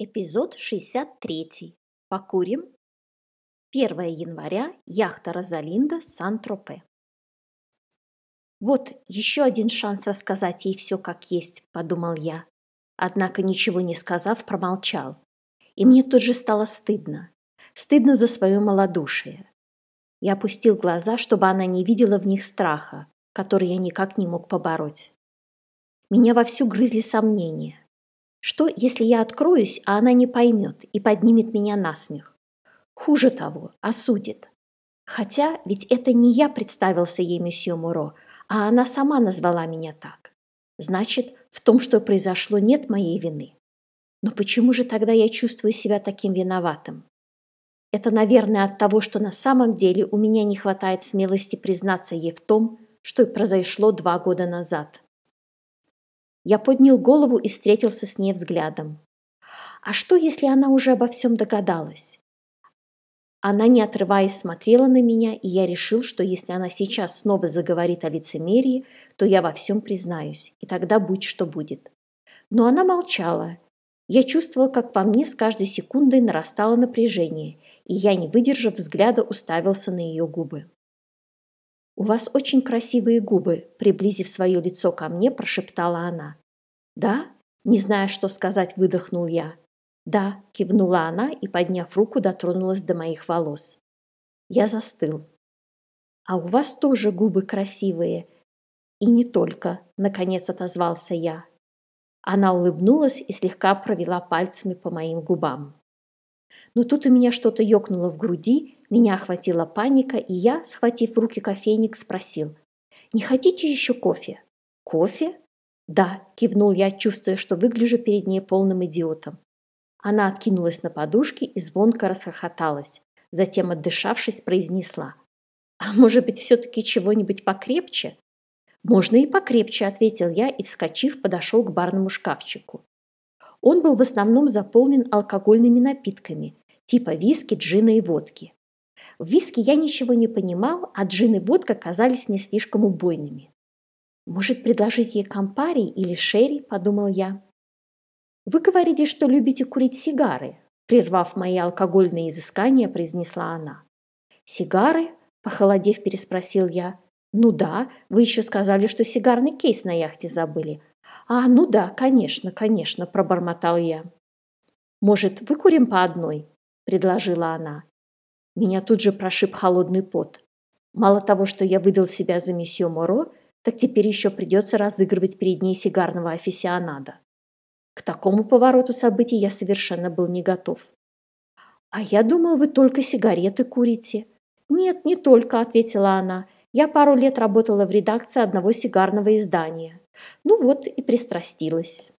Эпизод 63. Покурим. 1 января. Яхта Розалинда. Сан-Тропе. «Вот еще один шанс рассказать ей все как есть», – подумал я. Однако, ничего не сказав, промолчал. И мне тут же стало стыдно. Стыдно за свое малодушие. Я опустил глаза, чтобы она не видела в них страха, который я никак не мог побороть. Меня вовсю грызли сомнения. Что, если я откроюсь, а она не поймет и поднимет меня на смех? Хуже того, осудит. Хотя ведь это не я представился ей месье Муро, а она сама назвала меня так. Значит, в том, что произошло, нет моей вины. Но почему же тогда я чувствую себя таким виноватым? Это, наверное, от того, что на самом деле у меня не хватает смелости признаться ей в том, что и произошло два года назад. Я поднял голову и встретился с ней взглядом. А что, если она уже обо всем догадалась? Она, не отрываясь, смотрела на меня, и я решил, что если она сейчас снова заговорит о лицемерии, то я во всем признаюсь, и тогда будь что будет. Но она молчала. Я чувствовал, как во мне с каждой секундой нарастало напряжение, и я, не выдержав взгляда, уставился на ее губы. «У вас очень красивые губы», — приблизив свое лицо ко мне, прошептала она. «Да?» – не зная, что сказать, выдохнул я. «Да», – кивнула она и, подняв руку, дотронулась до моих волос. Я застыл. «А у вас тоже губы красивые». «И не только», – наконец отозвался я. Она улыбнулась и слегка провела пальцами по моим губам. Но тут у меня что-то ёкнуло в груди, меня охватила паника, и я, схватив в руки кофейник, спросил. «Не хотите еще кофе?» «Кофе?» «Да», – кивнул я, чувствуя, что выгляжу перед ней полным идиотом. Она откинулась на подушке и звонко расхохоталась. Затем, отдышавшись, произнесла. «А может быть, все-таки чего-нибудь покрепче?» «Можно и покрепче», – ответил я и, вскочив, подошел к барному шкафчику. Он был в основном заполнен алкогольными напитками, типа виски, джина и водки. В виске я ничего не понимал, а джин и водка казались мне слишком убойными. Может, предложить ей кампари или шерри, подумал я. Вы говорили, что любите курить сигары, прервав мои алкогольные изыскания, произнесла она. Сигары? Похолодев, переспросил я. Ну да, вы еще сказали, что сигарный кейс на яхте забыли. А, ну да, конечно, конечно, пробормотал я. Может, выкурим по одной? предложила она. Меня тут же прошиб холодный пот. Мало того, что я выдал себя за месье Моро, так теперь еще придется разыгрывать перед ней сигарного афисионада. К такому повороту событий я совершенно был не готов. «А я думал, вы только сигареты курите». «Нет, не только», — ответила она. «Я пару лет работала в редакции одного сигарного издания. Ну вот и пристрастилась».